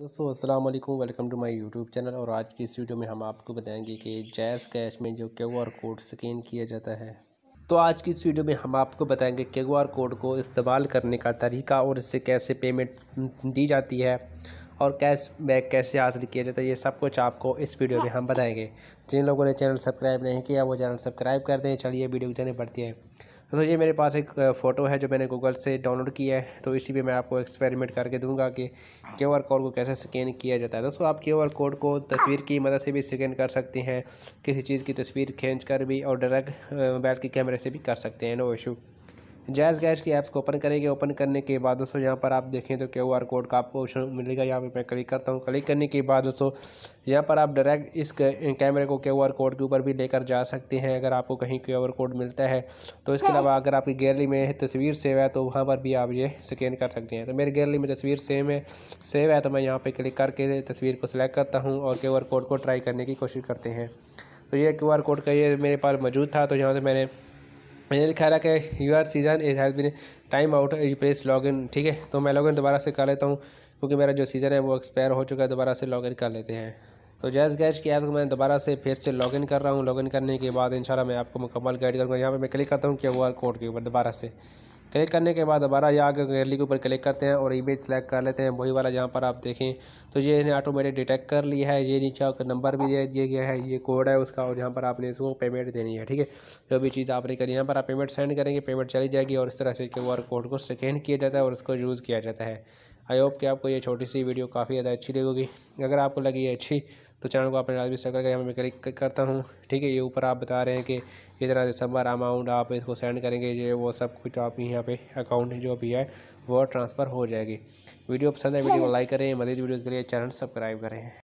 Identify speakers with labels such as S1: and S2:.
S1: दोस्तों अस्सलाम वालेकुम welcome to my YouTube channel और आज की इस वीडियो में हम आपको बताएंगे कि जैज़ कैश में जो क्यू आर कोड स्कैन किया जाता है तो आज की इस वीडियो में हम आपको बताएंगे क्यू आर कोड को इस्तेमाल करने का तरीका और इससे कैसे पेमेंट दी जाती है और कैश बैक कैसे हासिल किया जाता है ये सब कुछ आपको इस वीडियो में हम बताएँगे जिन लोगों ने चैनल सब्सक्राइब नहीं किया वो चैनल सब्सक्राइब कर दें चलिए वीडियो की जाने पड़ती है तो ये मेरे पास एक फ़ोटो है जो मैंने गूगल से डाउनलोड किया है तो इसी पे मैं आपको एक्सपेरिमेंट करके दूंगा कि क्यू आर कोड को कैसे स्कैन किया जाता है दोस्तों आप क्यू आर कोड को तस्वीर की मदद से भी स्कैन कर सकते हैं किसी चीज़ की तस्वीर खींच कर भी और डायरेक्ट मोबाइल के कैमरे से भी कर सकते हैं नो इशू जायज़ गैस की ऐप्स को ओपन करेंगे ओपन करने के बाद दोस्तों यहाँ पर आप देखें तो क्यू आर कोड का आपको ऑप्शन मिलेगा यहाँ पर मैं क्लिक करता हूँ क्लिक करने के बाद दोस्तों यहाँ पर आप डायरेक्ट इस कैमरे को क्यू आर कोड के ऊपर भी लेकर जा सकते हैं अगर आपको कहीं क्यू आर कोड मिलता है तो इसके अलावा अगर आपकी गैलरी में तस्वीर सेव है तो वहाँ पर भी आप ये स्कैन कर सकते हैं तो मेरी गैलरी में तस्वीर सेम है सेव है तो मैं यहाँ पर क्लिक करके तस्वीर को सिलेक्ट करता हूँ और क्यू आर कोड को ट्राई करने की कोशिश करते हैं तो ये क्यू आर कोड का ये मेरे पास मौजूद था तो यहाँ से मैंने मैंने लिखा रहा कि your session is has been time out you please log in ठीक है तो मैं लॉग इन दोबारा से कर लेता हूँ क्योंकि मेरा जो सीज़न है वो एक्सपायर हो चुका है दोबारा से लॉग इन कर लेते हैं तो जैस गैस की ऐप को मैं दोबारा से फिर से लॉगिन कर रहा हूँ लॉगिन करने के बाद इंशाल्लाह मैं आपको मुकम्मल गाइड करूँगा यहाँ पे मैं क्लिक करता हूँ क्यू आर कोड के ऊपर दोबारा से क्लिक करने के बाद दोबारा यहाँ आगे गैलरी के ऊपर क्लिक करते हैं और इमेज सेलेक्ट कर लेते हैं वही वाला जहाँ पर आप देखें तो ये इन्हें ऑटोमेटिक डिटेक्ट कर लिया है ये नीचे आपका नंबर भी दे दिया गया है ये कोड है उसका और यहाँ पर आपने इसको पेमेंट देनी है ठीक है जो भी चीज़ आपने करी यहाँ पर आप पेमेंट सेंड करेंगे पेमेंट चली जाएगी और इस तरह से क्यू आर कोड को स्कैन किया जाता है और उसको यूज़ किया जाता है आई होप कि आपको ये छोटी सी वीडियो काफ़ी ज़्यादा अच्छी लगेगी अगर आपको लगी अच्छी तो चैनल को आपने राजवीर सकर का मैं क्लिक करता हूँ ठीक है ये ऊपर आप बता रहे हैं कि इस दिसंबर अमाउंट आप इसको सेंड करेंगे ये वो सब कुछ आप यहाँ पे अकाउंट जो भी है वो ट्रांसफ़र हो जाएगी वीडियो पसंद है वीडियो को लाइक करें मजीद वीडियोज़ के लिए चैनल सब्सक्राइब करें